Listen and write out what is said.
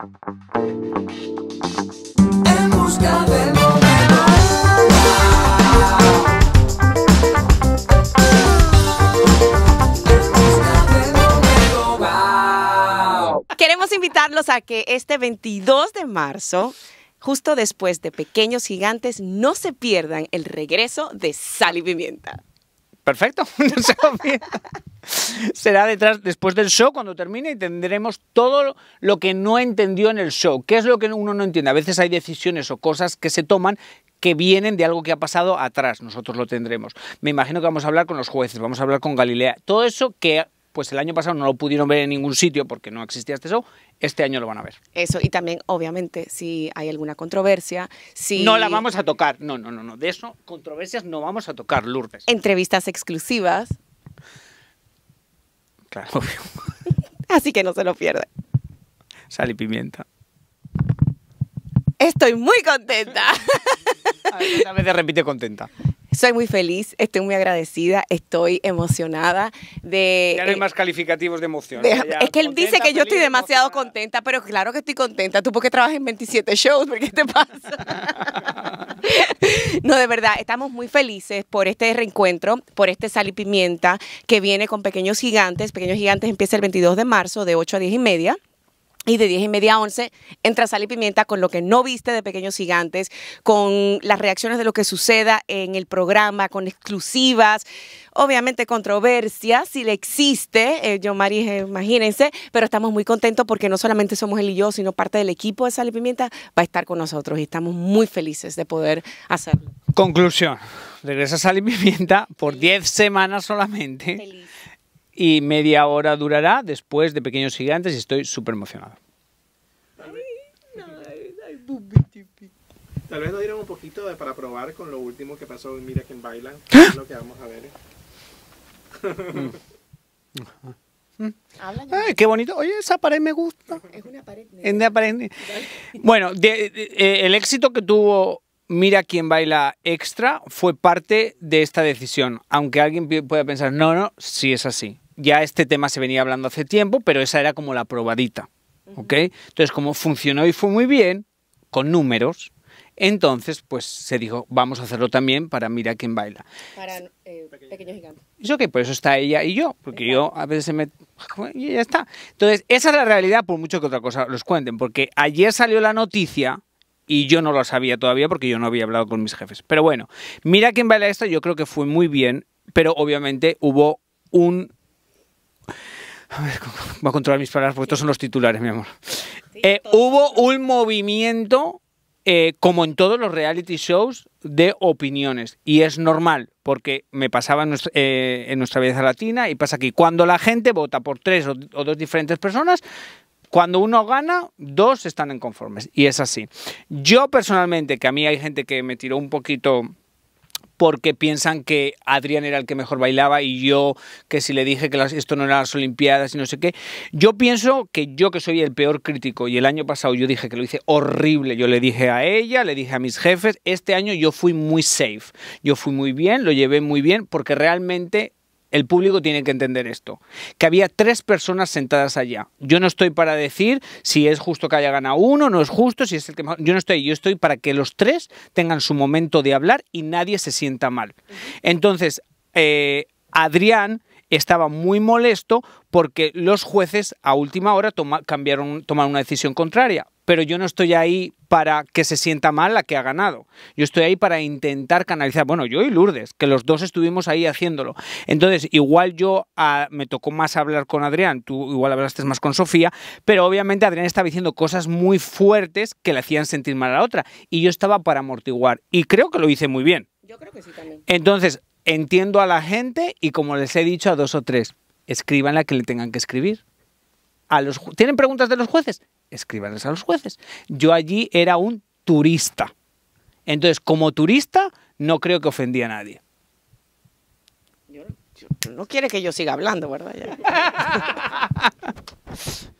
En busca Queremos invitarlos a que este 22 de marzo justo después de Pequeños Gigantes, no se pierdan el regreso de Sal y Pimienta. Perfecto. Será detrás, después del show, cuando termine, y tendremos todo lo que no entendió en el show. ¿Qué es lo que uno no entiende? A veces hay decisiones o cosas que se toman que vienen de algo que ha pasado atrás. Nosotros lo tendremos. Me imagino que vamos a hablar con los jueces, vamos a hablar con Galilea. Todo eso que pues el año pasado no lo pudieron ver en ningún sitio porque no existía este show, este año lo van a ver. Eso, y también, obviamente, si hay alguna controversia, si... No la vamos a tocar, no, no, no, no, de eso, controversias no vamos a tocar, Lourdes. Entrevistas exclusivas. Claro, Así que no se lo pierde. Sal y pimienta. Estoy muy contenta. a veces repite contenta. Soy muy feliz, estoy muy agradecida, estoy emocionada de... Ya no hay eh, más calificativos de emoción. es que él dice que yo estoy demasiado contenta, pero claro que estoy contenta. Tú porque trabajas en 27 shows, qué te pasa? no, de verdad, estamos muy felices por este reencuentro, por este Sal y Pimienta que viene con Pequeños Gigantes. Pequeños Gigantes empieza el 22 de marzo de 8 a 10 y media y de 10 y media a 11 entra Sal y Pimienta con lo que no viste de Pequeños Gigantes, con las reacciones de lo que suceda en el programa, con exclusivas, obviamente controversias, si le existe, eh, yo Mari, eh, imagínense, pero estamos muy contentos porque no solamente somos él y yo, sino parte del equipo de Sal y Pimienta va a estar con nosotros y estamos muy felices de poder hacerlo. Conclusión, regresa Sal y Pimienta por 10 semanas solamente. Feliz y media hora durará después de Pequeños Gigantes y estoy súper emocionado. Tal vez nos dieron un poquito para probar con lo último que pasó en Mira quién baila, es lo que vamos a ver. qué bonito. Oye, esa pared me gusta. Es una pared. pared Bueno, eh, el éxito que tuvo Mira quién baila extra fue parte de esta decisión, aunque alguien pueda pensar, no, no, sí es así ya este tema se venía hablando hace tiempo, pero esa era como la probadita. ¿Ok? Entonces, como funcionó y fue muy bien, con números, entonces, pues se dijo, vamos a hacerlo también para Mira quién baila. Para eh, Pequeño Gigante. Eso que por eso está ella y yo, porque yo a veces se me... Y ya está. Entonces, esa es la realidad, por mucho que otra cosa los cuenten, porque ayer salió la noticia y yo no lo sabía todavía porque yo no había hablado con mis jefes. Pero bueno, Mira quién baila esto, yo creo que fue muy bien, pero obviamente hubo un a ver, voy a controlar mis palabras porque estos son los titulares, mi amor. Eh, hubo un movimiento, eh, como en todos los reality shows, de opiniones. Y es normal, porque me pasaba en nuestra, vida eh, belleza latina y pasa aquí. Cuando la gente vota por tres o, dos diferentes personas, cuando uno gana, dos están en conformes Y es así. Yo personalmente, que a mí hay gente que me tiró un poquito porque piensan que Adrián era el que mejor bailaba y yo que si le dije que esto no eran las Olimpiadas y no sé qué. Yo pienso que yo que soy el peor crítico y el año pasado yo dije que lo hice horrible, yo le dije a ella, le dije a mis jefes, este año yo fui muy safe, yo fui muy bien, lo llevé muy bien porque realmente el público tiene que entender esto, que había tres personas sentadas allá. Yo no estoy para decir si es justo que haya ganado uno, no es justo, si es el que Yo no estoy, yo estoy para que los tres tengan su momento de hablar y nadie se sienta mal. Entonces, eh, Adrián estaba muy molesto porque los jueces a última hora cambiaron, tomaron una decisión contraria. Pero yo no estoy ahí para que se sienta mal la que ha ganado. Yo estoy ahí para intentar canalizar, bueno, yo y Lourdes, que los dos estuvimos ahí haciéndolo. Entonces, igual yo ah, me tocó más hablar con Adrián, tú igual hablaste más con Sofía, pero obviamente Adrián estaba diciendo cosas muy fuertes que le hacían sentir mal a la otra y yo estaba para amortiguar y creo que lo hice muy bien. Yo creo que sí también. Entonces, entiendo a la gente y como les he dicho a dos o tres, escriban la que le tengan que escribir. ¿Tienen preguntas de los jueces? Escríbanles a los jueces. Yo allí era un turista. Entonces, como turista, no creo que ofendía a nadie. No quiere que yo siga hablando, ¿verdad?